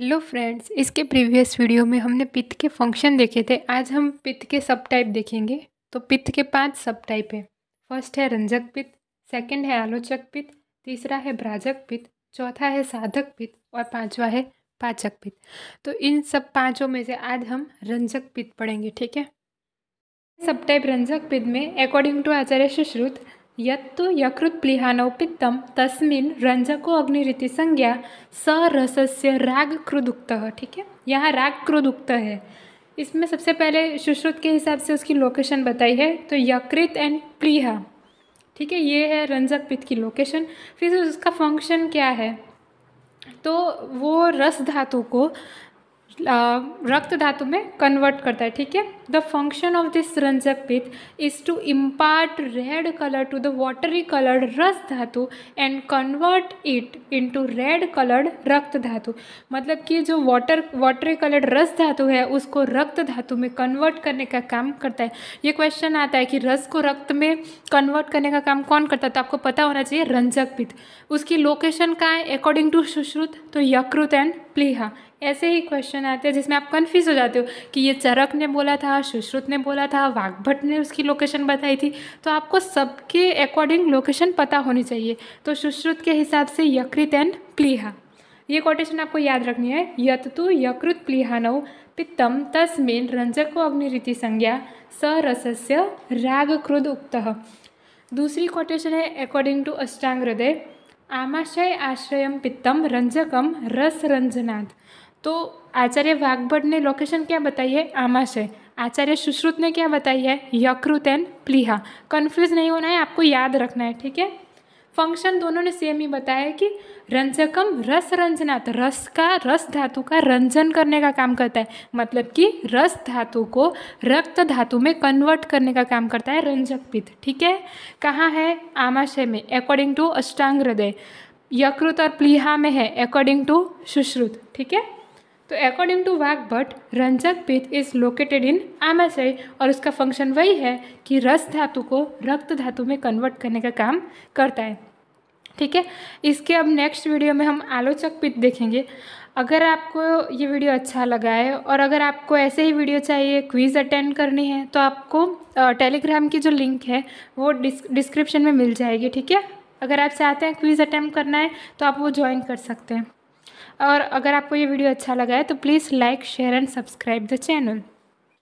hello friends इसके previous video में हमने पित्त के फंक्शन देखे थे आज हम पित्त के सब टाइप देखेंगे तो पित्त के पांच सब टाइप हैं फर्स्ट है रंजक पित्त सेकंड है आलोचक पित्त तीसरा है भ्राजक पित्त चौथा है साधक पित्त और पांचवा है पाचक पित्त तो इन सब पांचों में से आज हम रंजक पित्त पढ़ेंगे ठीक है सब टाइप रंजक पित्त में अकॉर्डिंग टू आचार्य सुश्रुत यत्तु पित्तम तस्मिन रंजको रीति संज्ञा स रसस्य राग क्रुदुक्त ठीक है यहाँ राग क्रुदुक्त है इसमें सबसे पहले सुश्रुत के हिसाब से उसकी लोकेशन बताई है तो यकृत एंड प्लीहा ठीक है ये है रंजक पित्त की लोकेशन फिर उसका फंक्शन क्या है तो वो रस धातु को रक्त धातु में कन्वर्ट करता है ठीक है द फंक्शन ऑफ दिस रंजक पित is to impart red colour to the watery coloured रस धातु and convert it to red coloured रक्त धातु मतलब कि जो वाटर वाटरी कलर्ड रस धातु है उसको रक्त धातु में कन्वर्ट करने का काम करता है ये क्वेश्चन आता है कि रस को रक्त में कन्वर्ट करने का काम कौन करता है तो आपको पता होना चाहिए रंजक पित उसकी लोकेशन कहाँ है अकॉर्डिंग टू सुश्रुत तो यकृत एंड प्लीहा ऐसे ही क्वेश्चन आते हैं जिसमें आप कन्फ्यूज़ हो जाते हो कि ये चरक ने बोला था सुश्रुत ने बोला था वाघभट ने उसकी लोकेशन बताई थी तो आपको सबके अकॉर्डिंग लोकेशन पता होनी चाहिए तो सुश्रुत के हिसाब से यकृत एंड प्लीहा ये कोटेशन आपको याद रखनी है यत तो यकृत प्लीहानौ पित्तम तस्मिन रंजको अग्निरीति संज्ञा स रसस्य राग क्रोध उक्त दूसरी कोटेशन है अकॉर्डिंग टू अष्टांग हृदय आमाशय आश्रय पित्तम रंजकम रस रंजनाथ तो आचार्य वाघभट ने लोकेशन क्या बताई है आमाशय आचार्य सुश्रुत ने क्या बताई है यकृत एंड प्लीहा कन्फ्यूज नहीं होना है आपको याद रखना है ठीक है फंक्शन दोनों ने सेम ही बताया कि रंजकम रस तो रस का रस धातु का रंजन करने का काम करता है मतलब कि रस धातु को रक्त धातु में कन्वर्ट करने का काम करता है रंजक पित्त ठीक है कहाँ है आमाशय में अकॉर्डिंग टू अष्टांग हृदय यकृत और प्लीहा में है अकॉर्डिंग टू सुश्रुत ठीक है तो अकॉर्डिंग टू वैक भट्ट रंजक पित्त इज लोकेटेड इन आमाशय और उसका फंक्शन वही है कि रस धातु को रक्त धातु में कन्वर्ट करने का काम करता है ठीक है इसके अब नेक्स्ट वीडियो में हम आलोचक पित्त देखेंगे अगर आपको ये वीडियो अच्छा लगा है और अगर आपको ऐसे ही वीडियो चाहिए क्विज़ अटेंड करनी है तो आपको टेलीग्राम की जो लिंक है वो डिस्क्रिप्शन में मिल जाएगी ठीक है अगर आप चाहते हैं क्विज़ अटेम्प्ट करना है तो आप वो ज्वाइन कर सकते हैं और अगर आपको ये वीडियो अच्छा लगा है तो please like share and subscribe the channel